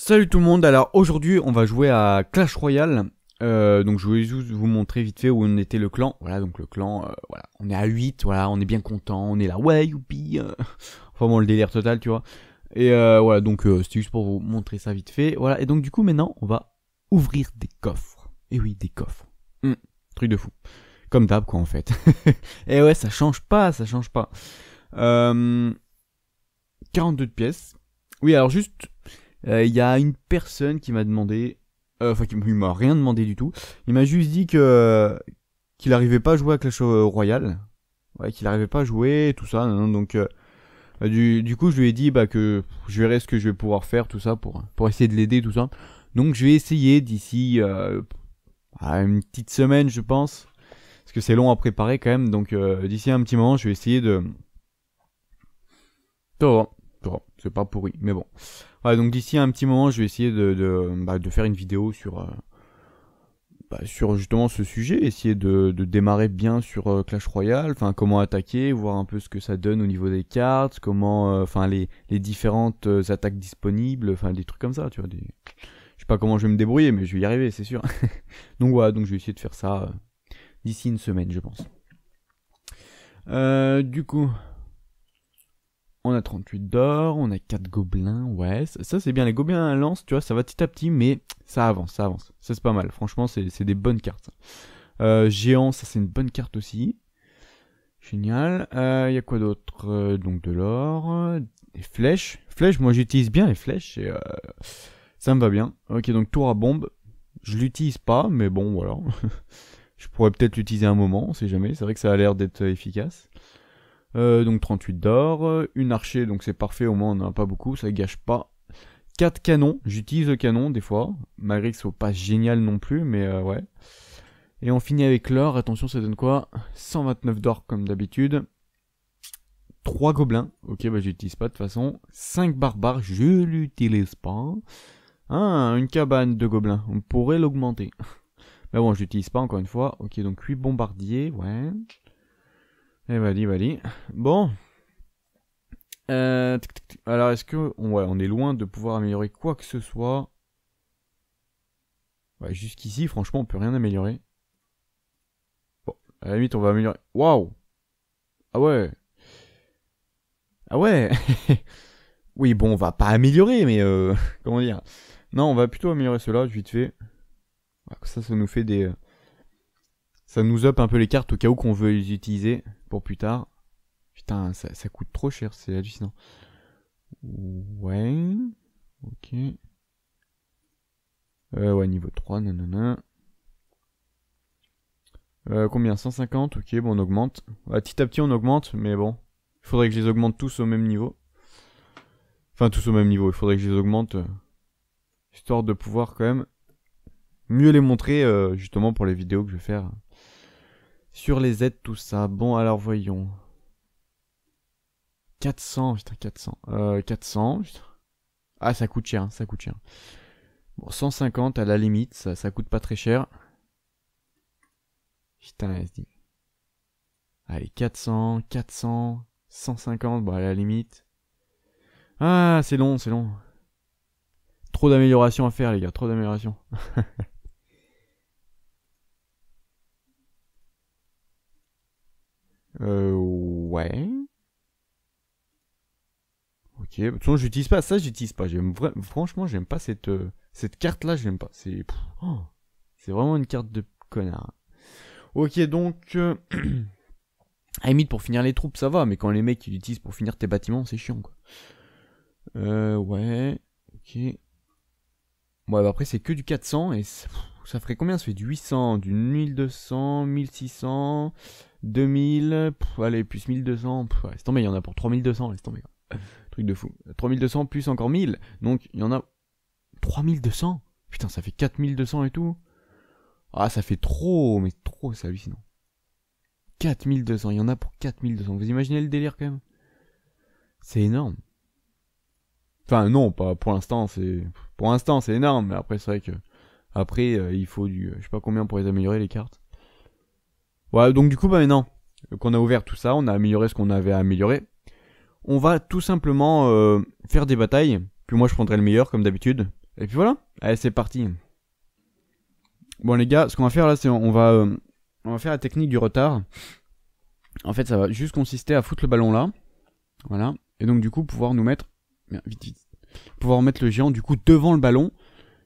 Salut tout le monde, alors aujourd'hui on va jouer à Clash Royale euh, donc je voulais juste vous montrer vite fait où on était le clan. Voilà, donc le clan, euh, voilà, on est à 8, voilà, on est bien content, on est là, ouais, youpi, euh. Enfin bon, le délire total, tu vois. Et voilà, donc c'était juste pour vous montrer ça vite fait. Voilà, et donc du coup maintenant, on va ouvrir des coffres. Et eh oui, des coffres. Hum, truc de fou. Comme d'hab, quoi, en fait. et eh ouais, ça change pas, ça change pas. 42 de pièces. Oui, alors juste euh, il y a une personne qui m'a demandé, euh, enfin qui m'a rien demandé du tout, il m'a juste dit que qu'il n'arrivait pas à jouer à Clash euh, Royale, ouais, qu'il n'arrivait pas à jouer, tout ça, donc bah, du, du, coup je lui ai dit bah, que je verrai ce que je vais pouvoir faire, tout ça, pour, pour essayer de l'aider, tout ça. Donc je vais essayer d'ici euh, une petite semaine, je pense, parce que c'est long à préparer quand même. Donc d'ici un petit moment, je vais essayer de c'est pas pourri, mais bon. Voilà, donc d'ici un petit moment, je vais essayer de, bah, faire une vidéo euh, bah, sur, justement ce sujet, essayer de, démarrer bien sur euh, Clash Royale, enfin comment attaquer, voir un peu ce que ça donne au niveau des cartes, comment, euh, enfin les, différentes attaques disponibles, enfin des trucs comme ça, tu vois. Je sais pas comment je vais me débrouiller, mais je vais y arriver, c'est sûr. donc voilà, donc je vais essayer de faire ça d'ici une semaine, je pense. du coup, on a 38 d'or, on a 4 gobelins, ouais, ça, c'est bien, les gobelins à lance, tu vois, ça va petit à petit, mais ça avance, ça avance, ça c'est pas mal, franchement c'est des bonnes cartes. Euh, géant, ça c'est une bonne carte aussi, génial, il euh, y a quoi d'autre euh, Donc de l'or, des flèches, flèches, moi j'utilise bien les flèches, et, ça me va bien. Ok, donc tour à bombe, je l'utilise pas, mais bon voilà, je pourrais peut-être l'utiliser un moment, on sait jamais, c'est vrai que ça a l'air d'être efficace. Euh, donc 38 d'or, euh, une archer, donc c'est parfait, au moins on n'en a pas beaucoup, ça gâche pas. 4 canons, j'utilise le canon des fois, malgré que ce soit pas génial non plus, mais euh, ouais. Et on finit avec l'or, attention ça donne quoi 129 d'or comme d'habitude. 3 gobelins, ok bah j'utilise pas de toute façon. 5 barbares, je l'utilise pas. Ah, une cabane de gobelins, on pourrait l'augmenter. Mais bah, bon, j'utilise pas encore une fois. Ok, donc 8 bombardiers, ouais. Eh vas-y, Bon. Euh, Alors, est-ce que... Ouais, on est loin de pouvoir améliorer quoi que ce soit. Ouais, jusqu'ici, franchement, on peut rien améliorer. Bon, à la limite, on va améliorer... Waouh Ah ouais Ah ouais Oui, bon, on va pas améliorer, mais... Euh... Comment dire Non, on va plutôt améliorer cela, vite fait. Ça, ça nous fait des... Euh, ça nous up un peu les cartes au cas où qu'on veut les utiliser pour plus tard. Putain, ça, coûte trop cher, c'est hallucinant. Ouais. Ok. Euh, ouais, niveau 3, nanana. Euh, combien 150 Ok, bon, on augmente. À ah, petit à petit, on augmente, mais bon. Il faudrait que je les augmente tous au même niveau. Enfin, tous au même niveau. Il faudrait que je les augmente. Euh, histoire de pouvoir, quand même, mieux les montrer, euh, justement, pour les vidéos que je vais faire. Sur les aides, tout ça. Bon, alors voyons. 400, putain, 400. Euh, 400, putain. Ah, ça coûte cher, hein, ça coûte cher. Bon, 150 à la limite, ça, ça coûte pas très cher. Putain, SD. Allez, 400, 400, 150, bon, à la limite. Ah, c'est long, c'est long. Trop d'améliorations à faire, les gars, trop d'améliorations. Euh, ouais. Ok, de toute façon, j'utilise pas ça, j'utilise pas. J'aime franchement, j'aime pas cette euh, cette carte là, j'aime pas. Oh, c'est vraiment une carte de connard. Ok, donc euh, à limite pour finir les troupes, ça va, mais quand les mecs l'utilisent pour finir tes bâtiments, c'est chiant quoi. Euh ouais, ok. Bon, bah, après c'est que du 400 et ça ferait combien Ça fait du 800, du 1200, 1600, 2000, allez, plus 1200, pff, laisse tomber, il y en a pour 3200, laisse tomber. Truc de fou. 3200 plus encore 1000, donc il y en a 3200 Putain, ça fait 4200 et tout. Ah, ça fait trop, mais trop, c'est hallucinant. 4200, il y en a pour 4200. Vous imaginez le délire quand même C'est énorme. Enfin, non, pas pour l'instant, c'est. Pour l'instant, c'est énorme, mais après, c'est vrai que. Après, euh, il faut du. Euh, je sais pas combien pour les améliorer, les cartes. Voilà, donc du coup, bah, maintenant qu'on a ouvert tout ça, on a amélioré ce qu'on avait à améliorer. On va tout simplement euh, faire des batailles. Puis moi, je prendrai le meilleur, comme d'habitude. Et puis voilà. Allez, c'est parti. Bon, les gars, ce qu'on va faire là, c'est on va, euh, on va faire la technique du retard. En fait, ça va juste consister à foutre le ballon là. Voilà. Et donc, du coup, pouvoir nous mettre. Bien, vite, vite. Pouvoir mettre le géant, du coup, devant le ballon.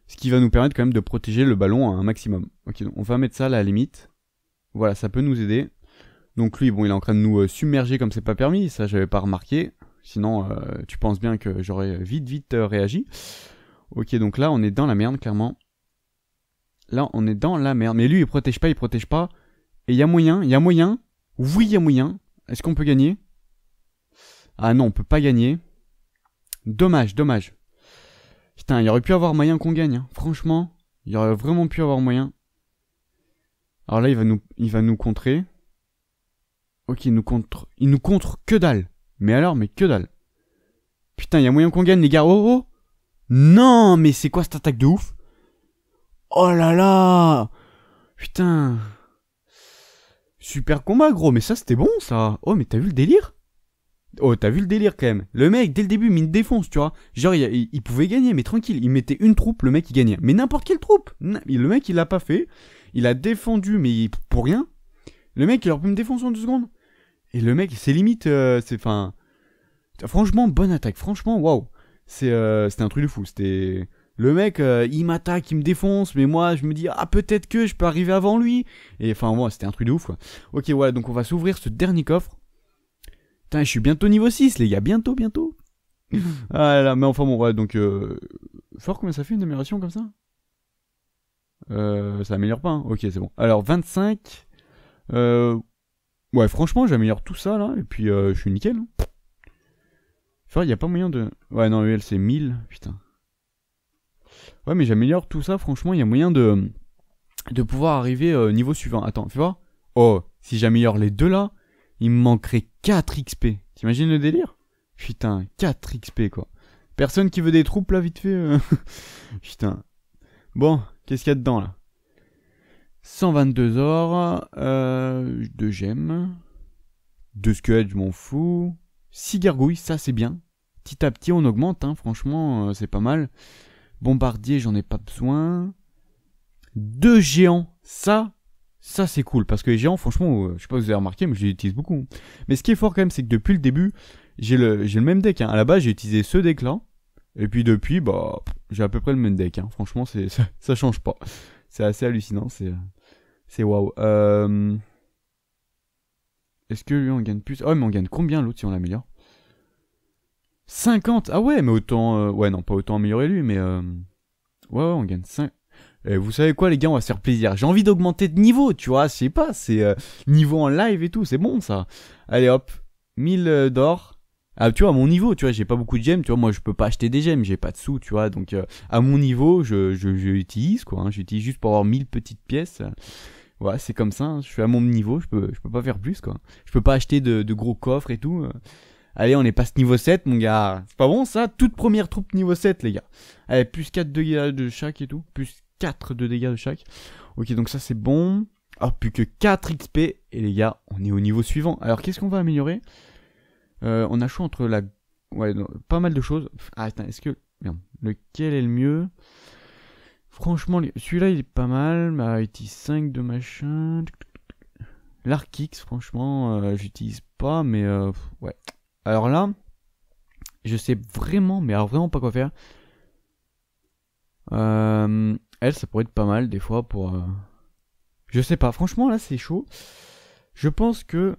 Ce qui va nous permettre quand même de protéger le ballon à un maximum. Ok, donc on va mettre ça à la limite. Voilà, ça peut nous aider. Donc lui, bon, il est en train de nous euh, submerger comme c'est pas permis, ça j'avais pas remarqué. Sinon, euh, tu penses bien que j'aurais vite, vite euh, réagi. Ok, donc là, on est dans la merde, clairement. Là, on est dans la merde. Mais lui, il protège pas, il protège pas. Et il y a moyen, il y a moyen. Oui, il y a moyen. Est-ce qu'on peut gagner Ah non, on peut pas gagner. Dommage, dommage. Putain, il aurait pu avoir moyen qu'on gagne. Hein. Franchement, il aurait vraiment pu avoir moyen. Alors là, il va nous, il va nous contrer. Ok, il nous contre, il nous contre que dalle. Mais alors, mais que dalle. Putain, il y a moyen qu'on gagne, les gars. Oh, oh, oh. Non, mais c'est quoi cette attaque de ouf Oh là là Putain Super combat, gros, mais ça, c'était bon, ça Oh, mais t'as vu le délire Oh, t'as vu le délire quand même. Le mec, dès le début, il me défonce, tu vois. Genre, il, pouvait gagner, mais tranquille. Il mettait une troupe, le mec, il gagnait. Mais n'importe quelle troupe. Le mec, il l'a pas fait. Il a défendu, mais pour rien. Le mec, il aurait pu me défoncer en deux secondes. Et le mec, c'est limite. Euh, c'est. fin Franchement, bonne attaque. Franchement, waouh. C'est, euh, c'était un truc de fou. C'était. Le mec, euh, il m'attaque, il me défonce, mais moi, je me dis, ah, peut-être que je peux arriver avant lui. Et enfin, moi, c'était un truc de ouf, quoi. Ok, voilà, donc on va s'ouvrir ce dernier coffre. Putain, je suis bientôt niveau 6, les gars, bientôt, bientôt. ah là, là, mais enfin bon, ouais, donc... Euh... Fort, combien ça fait une amélioration comme ça euh, Ça améliore pas, hein. Ok, c'est bon. Alors, 25... Euh... Ouais, franchement, j'améliore tout ça, là, et puis euh, je suis nickel. Hein. il n'y a pas moyen de... Ouais, non, elle, c'est 1000, putain. Ouais, mais j'améliore tout ça, franchement, il y a moyen de... De pouvoir arriver au euh, niveau suivant. Attends, fais voir. Oh, si j'améliore les deux là, il me manquerait 4 XP. T'imagines le délire Putain, 4 XP quoi. Personne qui veut des troupes là vite fait euh. Putain. Bon, qu'est-ce qu'il y a dedans là 122 or, 2 gemmes, 2 squelettes, je m'en fous, 6 gargouilles, ça c'est bien. Petit à petit on augmente, hein, franchement euh, c'est pas mal. Bombardier, j'en ai pas besoin. 2 géants, ça ça, c'est cool, parce que les géants, franchement, euh, je sais pas si vous avez remarqué, mais je les beaucoup. Mais ce qui est fort quand même, c'est que depuis le début, j'ai le, même deck. Hein. À la base, j'ai utilisé ce deck-là. Et puis depuis, bah, j'ai à peu près le même deck. Hein. Franchement, c'est, ça, change pas. C'est assez hallucinant, c'est, c'est waouh. Euh, est-ce que lui, on gagne plus Oh, mais on gagne combien l'autre si on l'améliore 50 Ah ouais, mais autant... Euh, ouais, non, pas autant améliorer lui, mais... ouais, on gagne 5... Euh, vous savez quoi les gars, on va se faire plaisir. J'ai envie d'augmenter de niveau, tu vois, je sais pas, c'est euh, niveau en live et tout, c'est bon ça. Allez hop, 1000 euh, d'or. Ah, tu vois, à mon niveau, tu vois, j'ai pas beaucoup de gemmes, tu vois, moi je peux pas acheter des gemmes, j'ai pas de sous, tu vois, donc à mon niveau, je, je, utilise, quoi, hein. j'utilise juste pour avoir 1000 petites pièces. Voilà, c'est comme ça, hein. je suis à mon niveau, je peux, je peux pas faire plus, quoi. Je peux pas acheter de, gros coffres et tout. Allez, on est ce niveau 7, mon gars. C'est pas bon, ça Toute première troupe niveau 7, les gars. Allez, plus 4 de, de chaque et tout. Plus 4 de dégâts de chaque. Ok, donc ça c'est bon. Alors ah, plus que 4 XP. Et les gars, on est au niveau suivant. Alors qu'est-ce qu'on va améliorer euh, On a choix entre la... Ouais, pas mal de choses. Ah, attends, est-ce que... Merde. Lequel est le mieux Franchement, celui-là il est pas mal. Ma utilise 5 de machin. X, franchement, euh, j'utilise pas, mais euh, ouais. Alors là, je sais vraiment, mais alors vraiment pas quoi faire. Euh, elle, ça pourrait être pas mal des fois pour. Euh, je sais pas, franchement là c'est chaud. Je pense que.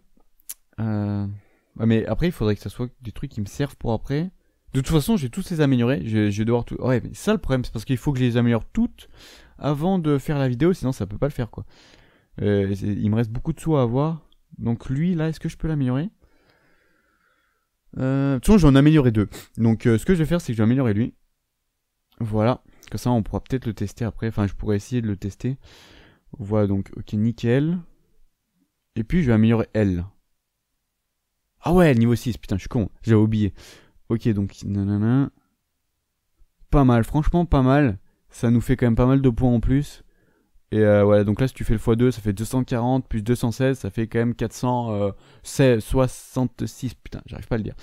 Euh, mais après, il faudrait que ça soit des trucs qui me servent pour après. De toute façon, j'ai tous les améliorés, Je, vais devoir tout. Ouais, mais ça le problème, c'est parce qu'il faut que je les améliore toutes avant de faire la vidéo, sinon ça peut pas le faire quoi. Euh, il me reste beaucoup de soins à avoir. Donc lui, là, est-ce que je peux l'améliorer De toute façon, j'en en améliorer deux. Donc ce que je vais faire, c'est que je vais améliorer lui. Voilà, que ça on pourra peut-être le tester après, enfin je pourrais essayer de le tester. Voilà donc, ok, nickel. Et puis je vais améliorer L. Ah ouais, niveau 6, putain, je suis con, j'avais oublié. Ok, donc, nanana. Pas mal, franchement, pas mal. Ça nous fait quand même pas mal de points en plus. Et euh, voilà, donc là, si tu fais le x2, ça fait 240 plus 216, ça fait quand même 466, euh, putain, j'arrive pas à le dire.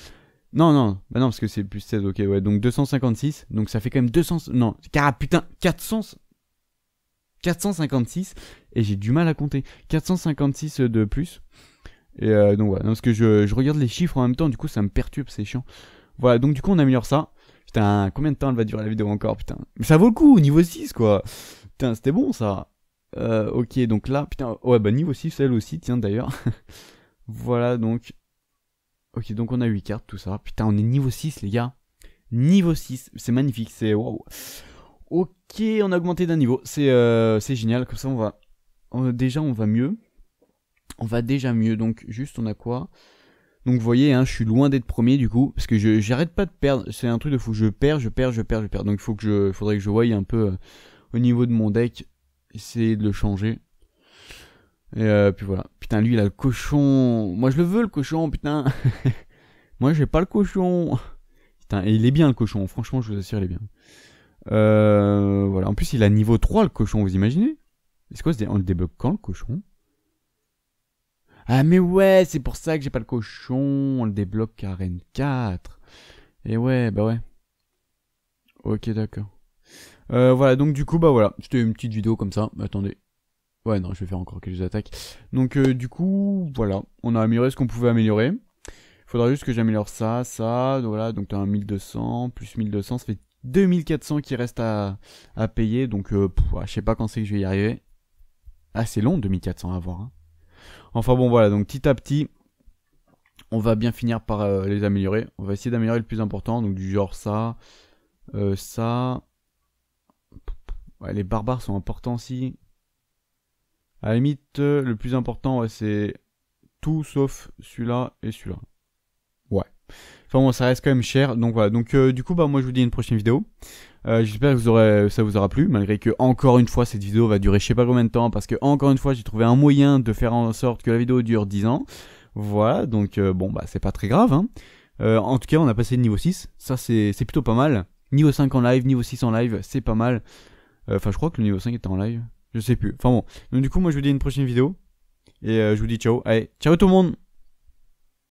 Non, non, bah non, parce que c'est plus 16, ok, ouais, donc 256, donc ça fait quand même 200, non, car ah, putain, 400, 456, et j'ai du mal à compter, 456 de plus, et euh, donc voilà, non parce que je, je, regarde les chiffres en même temps, du coup ça me perturbe, c'est chiant. Voilà, donc du coup on améliore ça, putain, combien de temps elle va durer la vidéo encore, putain, mais ça vaut le coup, niveau 6, quoi, putain, c'était bon ça, euh, ok, donc là, putain, ouais, bah niveau 6, celle aussi, tiens, d'ailleurs, voilà, donc... Ok, donc on a 8 cartes, tout ça. Putain, on est niveau 6, les gars. Niveau 6, c'est magnifique, c'est wow, Ok, on a augmenté d'un niveau, c'est euh, génial, comme ça on va... déjà, on va mieux. On va déjà mieux, donc juste, on a quoi donc vous voyez, hein, je suis loin d'être premier du coup, parce que j'arrête pas de perdre. C'est un truc de fou. Je perds, je perds, je perds, je perds. Donc il faut que je, faudrait que je voie un peu euh, au niveau de mon deck, essayer de le changer. Et euh, puis voilà. Putain, lui, il a le cochon. Moi, je le veux, le cochon, putain. Moi, j'ai pas le cochon. Putain, il est bien, le cochon. Franchement, je vous assure, il est bien. Euh, voilà. En plus, il a niveau 3, le cochon, vous imaginez Est-ce qu'on on le débloque quand, le cochon Ah, mais ouais, c'est pour ça que j'ai pas le cochon. On le débloque à Rennes 4. Et ouais, bah ouais. Ok, d'accord. Euh, voilà, donc du coup, bah voilà. C'était une petite vidéo comme ça. Attendez. Ouais, non, je vais faire encore quelques attaques. Donc, euh, du coup, voilà. On a amélioré ce qu'on pouvait améliorer. Faudra juste que j'améliore ça, ça. voilà, donc t'as un 1200, plus 1200, ça fait 2400 qui reste à, payer. Donc, euh, je sais pas quand c'est que je vais y arriver. Ah, c'est long, 2400 à voir. Hein. Enfin, bon, voilà. Donc, petit à petit, on va bien finir par euh, les améliorer. On va essayer d'améliorer le plus important. Donc, du genre ça, ça. Ouais, les barbares sont importants aussi. À la limite, euh, le plus important, c'est tout sauf celui-là et celui-là. Ouais. Enfin bon, ça reste quand même cher. Donc voilà. Donc euh, du coup, bah moi je vous dis une prochaine vidéo. Euh, j'espère que vous aurez, ça vous aura plu, malgré que encore une fois cette vidéo va durer je sais pas combien de temps, parce que encore une fois j'ai trouvé un moyen de faire en sorte que la vidéo dure 10 ans. Voilà, donc bon bah c'est pas très grave. Hein. en tout cas, on a passé le niveau 6, ça c'est plutôt pas mal. Niveau 5 en live, niveau 6 en live, c'est pas mal. Enfin, je crois que le niveau 5 était en live. Je sais plus. Enfin bon. Donc du coup, moi je vous dis une prochaine vidéo. Et euh, je vous dis ciao. Allez, ciao tout le monde